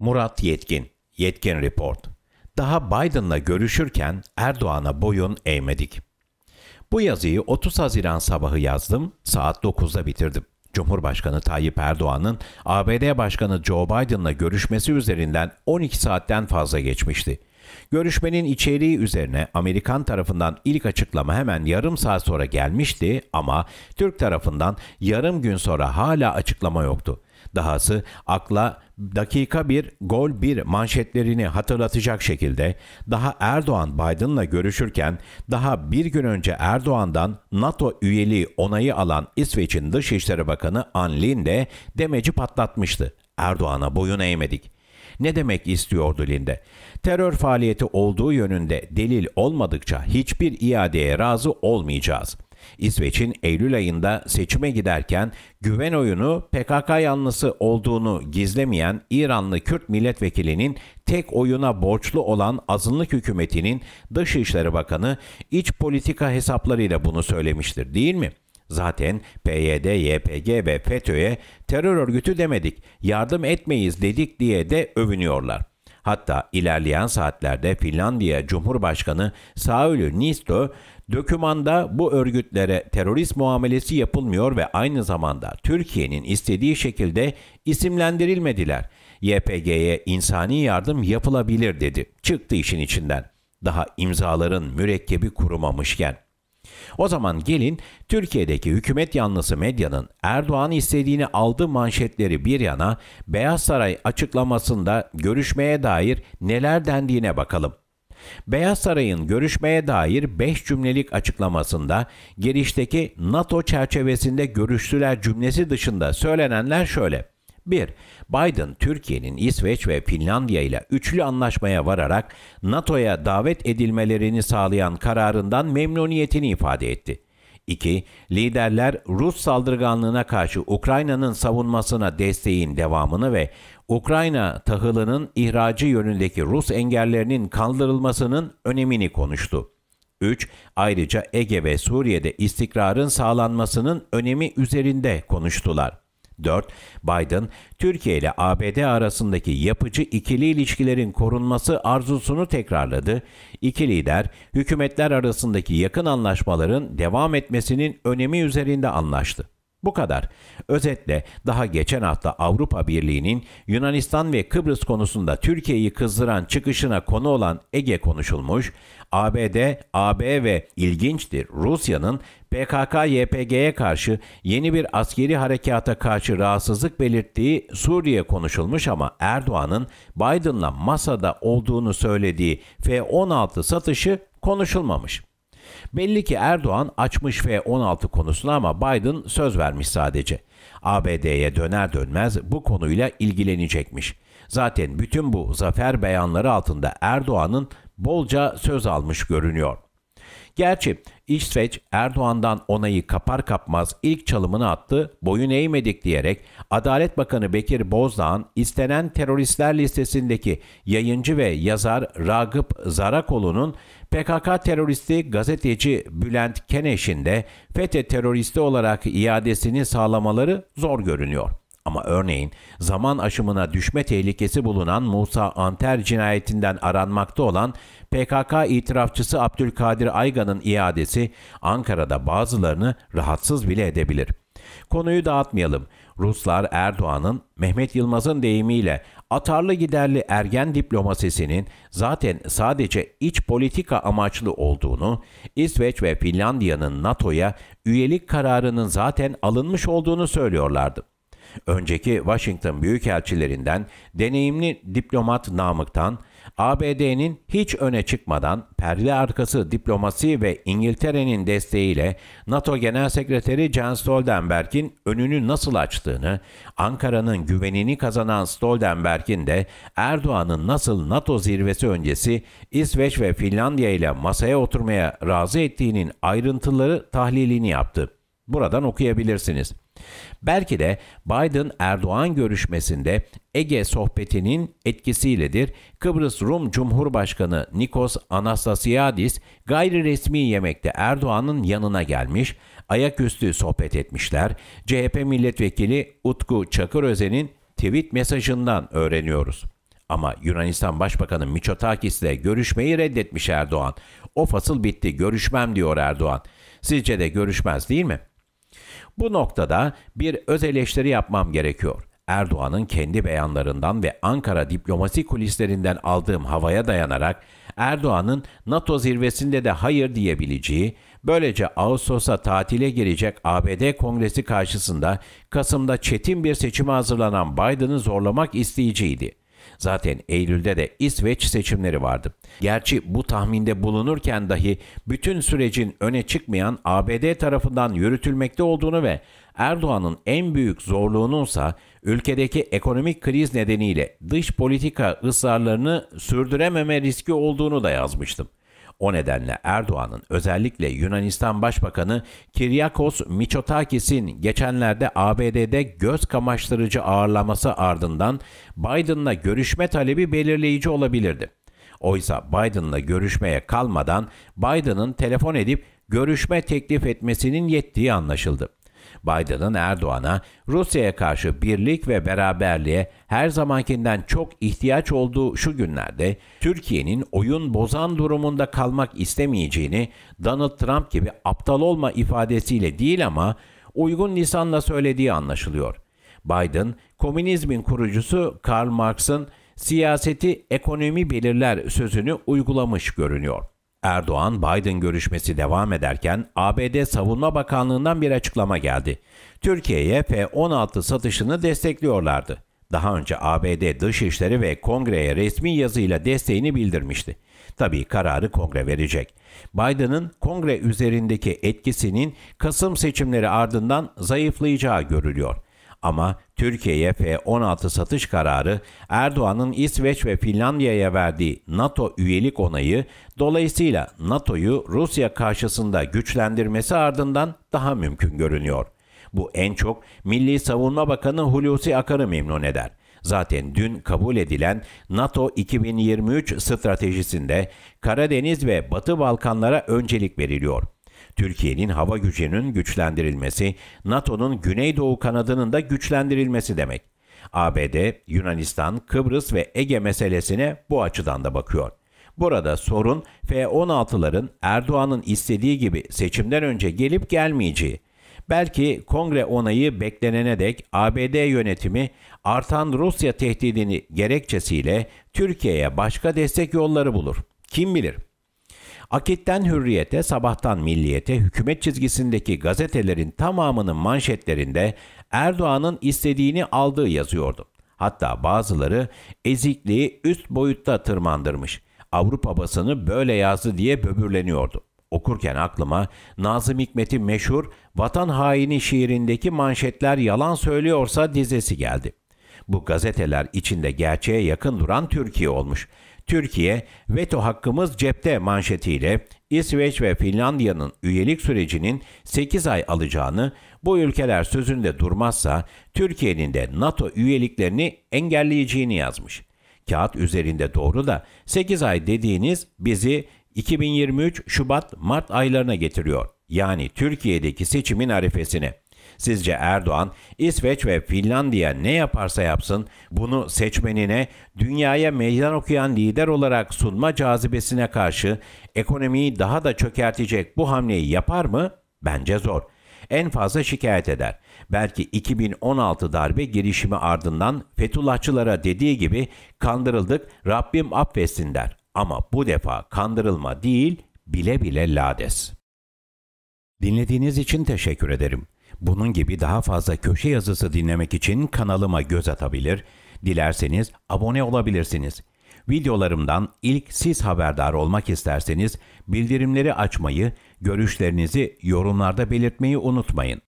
Murat Yetkin, Yetkin Report. Daha Biden'la görüşürken Erdoğan'a boyun eğmedik. Bu yazıyı 30 Haziran sabahı yazdım, saat 9'da bitirdim. Cumhurbaşkanı Tayyip Erdoğan'ın ABD Başkanı Joe Biden'la görüşmesi üzerinden 12 saatten fazla geçmişti. Görüşmenin içeriği üzerine Amerikan tarafından ilk açıklama hemen yarım saat sonra gelmişti ama Türk tarafından yarım gün sonra hala açıklama yoktu. Dahası akla dakika bir gol bir manşetlerini hatırlatacak şekilde daha Erdoğan Biden'la görüşürken daha bir gün önce Erdoğan'dan NATO üyeliği onayı alan İsveç'in Dışişleri Bakanı Anlin de demeci patlatmıştı. Erdoğan'a boyun eğmedik.'' ne demek istiyordu Linde? Terör faaliyeti olduğu yönünde delil olmadıkça hiçbir iadeye razı olmayacağız. İsveç'in Eylül ayında seçime giderken güven oyunu PKK yanlısı olduğunu gizlemeyen İranlı Kürt milletvekilinin tek oyuna borçlu olan azınlık hükümetinin Dışişleri Bakanı iç politika hesaplarıyla bunu söylemiştir değil mi? Zaten PYD, YPG ve FETÖ'ye terör örgütü demedik, yardım etmeyiz dedik diye de övünüyorlar. Hatta ilerleyen saatlerde Finlandiya Cumhurbaşkanı Sauli Niinistö Dökümanda bu örgütlere terörist muamelesi yapılmıyor ve aynı zamanda Türkiye'nin istediği şekilde isimlendirilmediler. YPG'ye insani yardım yapılabilir dedi. Çıktı işin içinden. Daha imzaların mürekkebi kurumamışken. O zaman gelin Türkiye'deki hükümet yanlısı medyanın Erdoğan istediğini aldı manşetleri bir yana Beyaz Saray açıklamasında görüşmeye dair neler dendiğine bakalım. Beyaz Saray'ın görüşmeye dair 5 cümlelik açıklamasında girişteki NATO çerçevesinde görüştüler cümlesi dışında söylenenler şöyle. 1. Biden, Türkiye'nin İsveç ve Finlandiya ile üçlü anlaşmaya vararak NATO'ya davet edilmelerini sağlayan kararından memnuniyetini ifade etti. 2. Liderler Rus saldırganlığına karşı Ukrayna'nın savunmasına desteğin devamını ve Ukrayna tahılının ihracı yönündeki Rus engellerinin kaldırılmasının önemini konuştu. 3. Ayrıca Ege ve Suriye'de istikrarın sağlanmasının önemi üzerinde konuştular. 4. Biden, Türkiye ile ABD arasındaki yapıcı ikili ilişkilerin korunması arzusunu tekrarladı. İki lider, hükümetler arasındaki yakın anlaşmaların devam etmesinin önemi üzerinde anlaştı. Bu kadar. Özetle daha geçen hafta Avrupa Birliği'nin Yunanistan ve Kıbrıs konusunda Türkiye'yi kızdıran çıkışına konu olan Ege konuşulmuş, ABD, AB ve ilginçtir Rusya'nın PKK-YPG'ye karşı yeni bir askeri harekata karşı rahatsızlık belirttiği Suriye konuşulmuş ama Erdoğan'ın Biden'la masada olduğunu söylediği F-16 satışı konuşulmamış. Belli ki Erdoğan açmış ve 16 konusunu ama Biden söz vermiş sadece. ABD'ye döner dönmez bu konuyla ilgilenecekmiş. Zaten bütün bu zafer beyanları altında Erdoğan'ın bolca söz almış görünüyor. Gerçi İsveç Erdoğan'dan onayı kapar kapmaz ilk çalımını attı, boyun eğmedik diyerek Adalet Bakanı Bekir Bozdağ'ın istenen teröristler listesindeki yayıncı ve yazar Ragıp Zarakoğlu'nun PKK teröristi gazeteci Bülent Keneş'in de FETÖ teröristi olarak iadesini sağlamaları zor görünüyor. Ama örneğin zaman aşımına düşme tehlikesi bulunan Musa Anter cinayetinden aranmakta olan PKK itirafçısı Abdülkadir Aygan'ın iadesi Ankara'da bazılarını rahatsız bile edebilir. Konuyu dağıtmayalım. Ruslar Erdoğan'ın Mehmet Yılmaz'ın deyimiyle atarlı giderli ergen diplomasisinin zaten sadece iç politika amaçlı olduğunu, İsveç ve Finlandiya'nın NATO'ya üyelik kararının zaten alınmış olduğunu söylüyorlardı. Önceki Washington büyükelçilerinden deneyimli diplomat Namık'tan ABD'nin hiç öne çıkmadan perde arkası diplomasi ve İngiltere'nin desteğiyle NATO Genel Sekreteri Jens Stoltenberg'in önünü nasıl açtığını, Ankara'nın güvenini kazanan Stoltenberg'in de Erdoğan'ın nasıl NATO zirvesi öncesi İsveç ve Finlandiya ile masaya oturmaya razı ettiğinin ayrıntıları tahlilini yaptı. Buradan okuyabilirsiniz.'' Belki de Biden-Erdoğan görüşmesinde Ege sohbetinin etkisiyledir. Kıbrıs Rum Cumhurbaşkanı Nikos Anastasiadis gayri resmi yemekte Erdoğan'ın yanına gelmiş, ayaküstü sohbet etmişler. CHP milletvekili Utku Çakırözen'in tweet mesajından öğreniyoruz. Ama Yunanistan Başbakanı Miçotakis ile görüşmeyi reddetmiş Erdoğan. O fasıl bitti, görüşmem diyor Erdoğan. Sizce de görüşmez değil mi?'' Bu noktada bir öz eleştiri yapmam gerekiyor. Erdoğan'ın kendi beyanlarından ve Ankara diplomasi kulislerinden aldığım havaya dayanarak Erdoğan'ın NATO zirvesinde de hayır diyebileceği, böylece Ağustos'a tatile girecek ABD Kongresi karşısında Kasım'da çetin bir seçime hazırlanan Biden'ı zorlamak isteyeceğiydi. Zaten Eylül'de de İsveç seçimleri vardı. Gerçi bu tahminde bulunurken dahi bütün sürecin öne çıkmayan ABD tarafından yürütülmekte olduğunu ve Erdoğan'ın en büyük zorluğununsa ülkedeki ekonomik kriz nedeniyle dış politika ısrarlarını sürdürememe riski olduğunu da yazmıştım. O nedenle Erdoğan'ın özellikle Yunanistan Başbakanı Kiryakos Mitsotakis'in geçenlerde ABD'de göz kamaştırıcı ağırlaması ardından Biden'la görüşme talebi belirleyici olabilirdi. Oysa Biden'la görüşmeye kalmadan Biden'ın telefon edip görüşme teklif etmesinin yettiği anlaşıldı. Biden'ın Erdoğan'a Rusya'ya karşı birlik ve beraberliğe her zamankinden çok ihtiyaç olduğu şu günlerde Türkiye'nin oyun bozan durumunda kalmak istemeyeceğini Donald Trump gibi aptal olma ifadesiyle değil ama uygun lisanla söylediği anlaşılıyor. Biden, komünizmin kurucusu Karl Marx'ın siyaseti ekonomi belirler sözünü uygulamış görünüyor. Erdoğan-Biden görüşmesi devam ederken ABD Savunma Bakanlığı'ndan bir açıklama geldi. Türkiye'ye F-16 satışını destekliyorlardı. Daha önce ABD Dışişleri ve Kongre'ye resmi yazıyla desteğini bildirmişti. Tabii kararı Kongre verecek. Biden'ın Kongre üzerindeki etkisinin Kasım seçimleri ardından zayıflayacağı görülüyor. Ama Türkiye'ye F-16 satış kararı Erdoğan'ın İsveç ve Finlandiya'ya verdiği NATO üyelik onayı dolayısıyla NATO'yu Rusya karşısında güçlendirmesi ardından daha mümkün görünüyor. Bu en çok Milli Savunma Bakanı Hulusi Akar'ı memnun eder. Zaten dün kabul edilen NATO 2023 stratejisinde Karadeniz ve Batı Balkanlara öncelik veriliyor. Türkiye'nin hava gücünün güçlendirilmesi, NATO'nun Güneydoğu kanadının da güçlendirilmesi demek. ABD, Yunanistan, Kıbrıs ve Ege meselesine bu açıdan da bakıyor. Burada sorun F-16'ların Erdoğan'ın istediği gibi seçimden önce gelip gelmeyeceği. Belki kongre onayı beklenene dek ABD yönetimi artan Rusya tehdidini gerekçesiyle Türkiye'ye başka destek yolları bulur. Kim bilir? Akitten hürriyete, sabahtan milliyete, hükümet çizgisindeki gazetelerin tamamının manşetlerinde Erdoğan'ın istediğini aldığı yazıyordu. Hatta bazıları ezikliği üst boyutta tırmandırmış. Avrupa basını böyle yazdı diye böbürleniyordu. Okurken aklıma Nazım Hikmet'in meşhur Vatan Haini şiirindeki manşetler yalan söylüyorsa dizesi geldi. Bu gazeteler içinde gerçeğe yakın duran Türkiye olmuş. Türkiye veto hakkımız cepte manşetiyle İsveç ve Finlandiya'nın üyelik sürecinin 8 ay alacağını, bu ülkeler sözünde durmazsa Türkiye'nin de NATO üyeliklerini engelleyeceğini yazmış. Kağıt üzerinde doğru da 8 ay dediğiniz bizi 2023 Şubat Mart aylarına getiriyor. Yani Türkiye'deki seçimin arifesine. Sizce Erdoğan İsveç ve Finlandiya ne yaparsa yapsın bunu seçmenine dünyaya meydan okuyan lider olarak sunma cazibesine karşı ekonomiyi daha da çökertecek bu hamleyi yapar mı? Bence zor. En fazla şikayet eder. Belki 2016 darbe girişimi ardından Fethullahçılara dediği gibi kandırıldık Rabbim affetsin der. Ama bu defa kandırılma değil bile bile lades. Dinlediğiniz için teşekkür ederim. Bunun gibi daha fazla köşe yazısı dinlemek için kanalıma göz atabilir, dilerseniz abone olabilirsiniz. Videolarımdan ilk siz haberdar olmak isterseniz bildirimleri açmayı, görüşlerinizi yorumlarda belirtmeyi unutmayın.